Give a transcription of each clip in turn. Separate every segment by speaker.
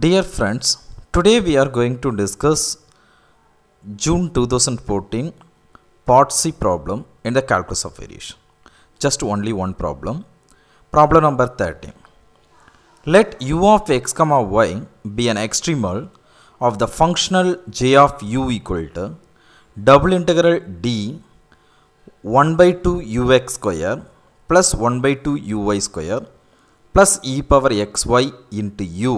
Speaker 1: Dear friends, today we are going to discuss June 2014 Part C problem in the calculus of variation. Just only one problem. Problem number 13. Let u of x comma y be an extremal of the functional j of u equal to double integral d 1 by 2 ux square plus 1 by 2 uy square plus e power xy into u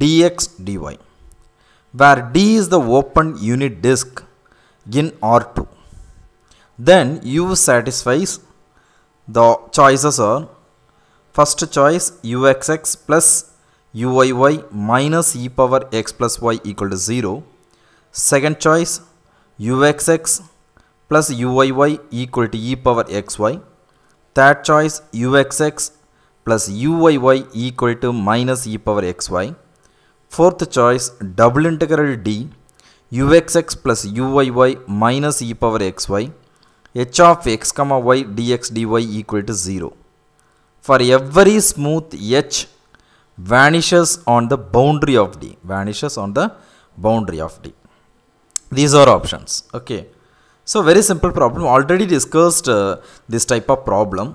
Speaker 1: dx dy where d is the open unit disk in R2 then u satisfies the choices are first choice uxx plus uyy minus e power x plus y equal to 0 second choice uxx plus uyy equal to e power xy third choice uxx plus uyy equal to minus e power xy Fourth choice double integral d uxx plus uyy minus e power xy h of x comma y dx dy equal to 0. For every smooth h vanishes on the boundary of d vanishes on the boundary of d. These are options. Okay. So very simple problem already discussed uh, this type of problem.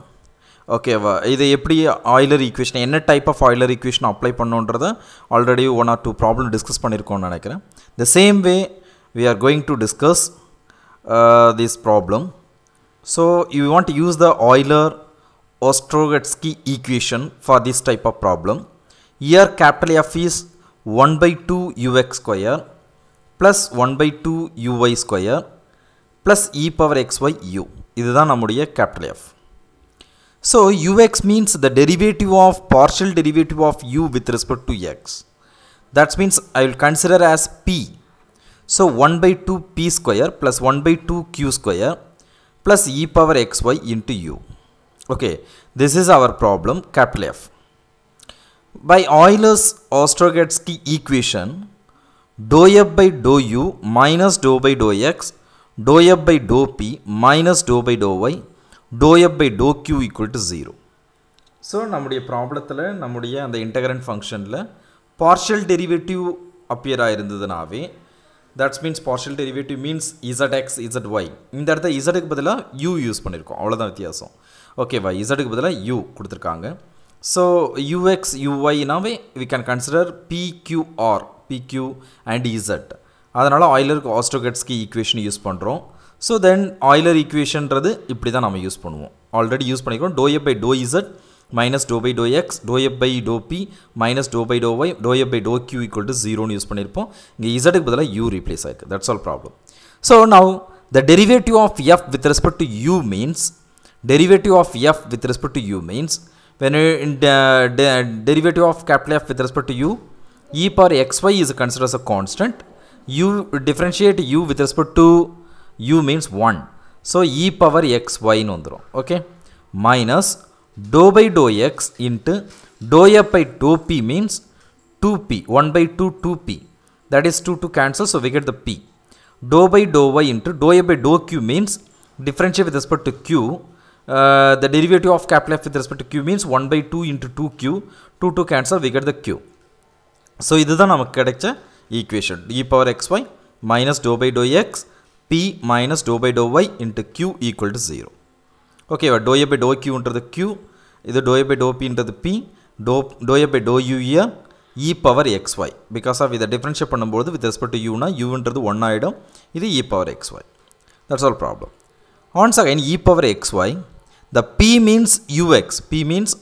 Speaker 1: ஓகேவா இது எப்படி Euler equation என்ன type of Euler equation apply பண்ணுன்றதை already one or two problem discuss பண்ணியிருக்கோம்னு நினைக்கிறேன் the same way we are going to discuss this problem so you want use the Euler Ostrogotsky equation for this type of problem. Here capital F is 1 by 2 square plus one by two u y square plus e power x y u இதுதான் நம்முடைய capital F So ux means the derivative of partial derivative of u with respect to x. That means I will consider as p. So 1 by 2 p square plus 1 by 2 q square plus e power xy into u. Okay, this is our problem capital F. By Euler's Ostrogatsky equation, dou f by dou u minus dou by dou x, dou f by dou p minus dou by dou y do f by do q equal to zero so நம்முடைய ப்ராப்ளத்தில் நம்முடைய அந்த integrand ஃபங்க்ஷனில் partial derivative appear ஆயிருந்ததுனாவே that's means partial derivative means z x z y இந்த இடத்த இசடுக்கு பதிலாக you use பண்ணியிருக்கோம் அவ்வளோதான் வித்தியாசம் ஓகேவா இசடுக்கு பதிலாக யூ கொடுத்துருக்காங்க ஸோ யூஎக்ஸ் யூஒய்னாவே we can consider p q r p q and z அதனால் ஆயிலருக்கு ஆஸ்ட்ரோகெட்ஸ்க்கு ஈக்குவேஷன் யூஸ் பண்ணுறோம் ஸோ தென் ஆயிலர் ஈக்குவேஷன்றது இப்படி தான் நம்ம யூஸ் பண்ணுவோம் ஆல்ரெடி யூஸ் பண்ணிக்கிறோம் do f by do z minus do by do x do f by do p minus do by do y do f by do q equal to ஜீரோன்னு use பண்ணியிருப்போம் இங்கே இசட்டுக்கு பதிலாக u replace ஆயிருக்கு that's all problem so now the derivative of f with respect to u means derivative of f with respect to u means when in the, the derivative of capital F with respect to u e power xy is considered as a constant you differentiate u with respect to u means 1. So, e power x y in Okay. Minus dou by dou x into dou f by dou p means 2p. 1 by 2, 2p. That is 2 to cancel. So, we get the p. Dou by dou y into dou f by dou q means differentiate with respect to q. Uh, the derivative of capital F with respect to q means 1 by 2 into 2q. 2 to cancel. We get the q. So, this is the equation. e power xy minus dou by dou x p minus dou by dou y into q equal to 0. Okay, dou y by dou q into the q, ಇದು dou by dou p into the p, dou, dou y by dou u here, e power xy. Because of the differential பண்ணும்போது with respect to u na u the 1 item, இது e power xy. That's all problem. Once again, e power xy, the p means ux, p means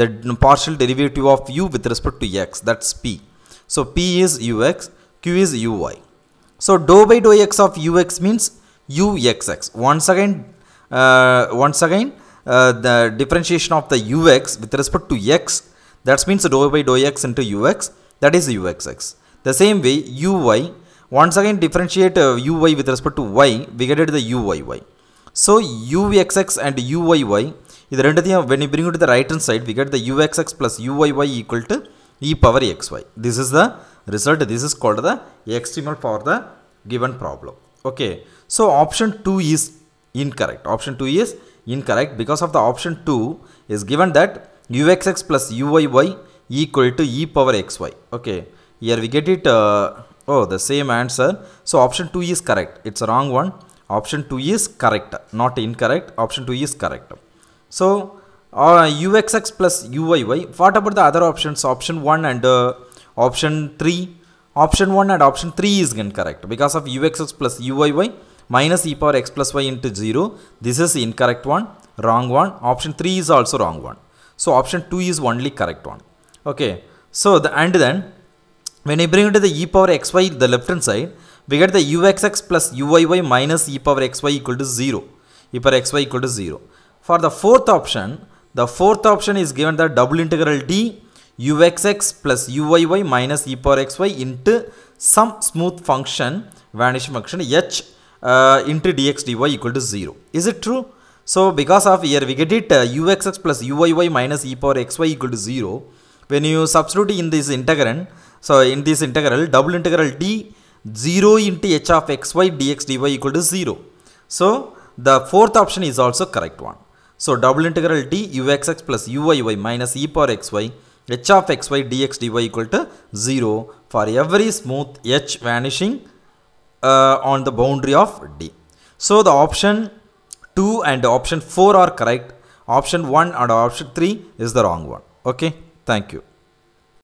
Speaker 1: the partial derivative of u with respect to x, that's p. So, p is ux, q is uy. So dou by dou x of ux means uxx. Once again, uh, once again, uh, the differentiation of the ux with respect to x, that means dou by dou x into ux, that is uxx. The same way, uy, once again differentiate uh, uy with respect to y, we get it the uyy. So uxx and uyy, when you bring it to the right hand side, we get the uxx plus uyy equal to e power xy. This is the result this is called the extremal for the given problem okay so option 2 is incorrect option 2 is incorrect because of the option 2 is given that uxx plus uyy equal to e power xy okay here we get it uh, oh the same answer so option 2 is correct it's a wrong one option 2 is correct not incorrect option 2 is correct so uh, uxx plus uyy what about the other options option 1 and uh, option 3 option 1 and option 3 is incorrect because of uxx plus uyy minus e power x plus y into 0 this is incorrect one wrong one option 3 is also wrong one so option 2 is only correct one okay so the and then when I bring it to the e power xy the left hand side we get the uxx plus uyy minus e power xy equal to 0 e power xy equal to 0 for the fourth option the fourth option is given the double integral d uxx plus uyy minus e power xy into some smooth function vanishing function h uh, into dx dy equal to 0 is it true so because of here we get it uh, uxx plus uyy minus e power xy equal to 0 when you substitute in this integrand so in this integral double integral d 0 into h of xy dx dy equal to 0 so the fourth option is also correct one so double integral d uxx plus uyy minus e power xy h of xy dx dy equal to 0 for every smooth h vanishing uh, on the boundary of d. So the option 2 and option 4 are correct. Option 1 and option 3 is the wrong one. Okay. Thank you.